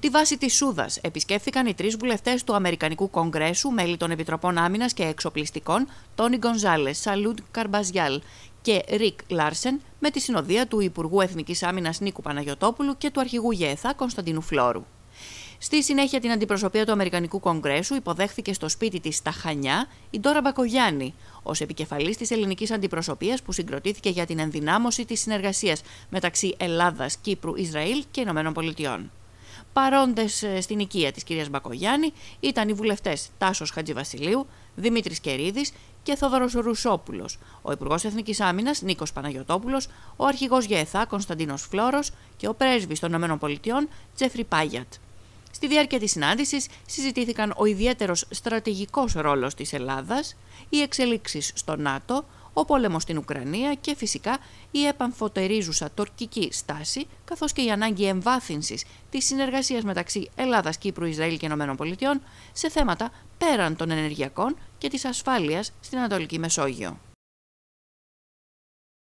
Τη βάση της Σούδας επισκέφθηκαν οι τρεις βουλευτές του Αμερικανικού Κογκρέσου, μέλη των Επιτροπών Άμυνας και Εξοπλιστικών, Τόνι Γκονζάλες, Σαλούντ Καρμπαζιάλ και Ρικ Λάρσεν, με τη συνοδεία του Υπουργού Εθνικής Άμυνας Νίκου Παναγιοτόπουλου και του Αρχηγού ΓΕΘΑ Κωνσταντίνου Φλόρου. Στη συνέχεια, την αντιπροσωπεία του Αμερικανικού Κογκρέσου υποδέχθηκε στο σπίτι της στα η Ντόρα Μπακογιάννη, ως επικεφαλής της ελληνικής αντιπροσωπείας που συγκροτήθηκε για την ενδυνάμωση της συνεργασίας μεταξύ Ελλάδας, Κύπρου, Ισραήλ και ΗΠΑ. Παρόντες ε, στην οικία της κυρίας Μπακογιάννη ήταν οι βουλευτές Τάσος Χατζηβασιλείου, Δημήτρης Κερίδης και Θόδωρος Ρουσόπουλος, ο Υπουργός Εθνικής Άμυνας Νίκος Παναγιοτόπουλο, ο Αρχηγός ΓΕΘΑ Κωνσταντίνος Φλόρο και ο Πρέσβης των ΗΠΑ Τζέφρι Πάγιατ. Στη διάρκεια της συνάντησης συζητήθηκαν ο ιδιαίτερος στρατηγικός ρόλος της Ελλάδας, οι εξελίξεις στο ΝΑΤΟ, ο πόλεμος στην Ουκρανία και φυσικά η επαμφωτερίζουσα τορκική στάση, καθώς και η ανάγκη εμβάθυνσης της συνεργασίας μεταξύ Ελλάδας, Κύπρου, Ισραήλ και ΗΠΑ σε θέματα πέραν των ενεργειακών και της ασφάλειας στην Ανατολική Μεσόγειο.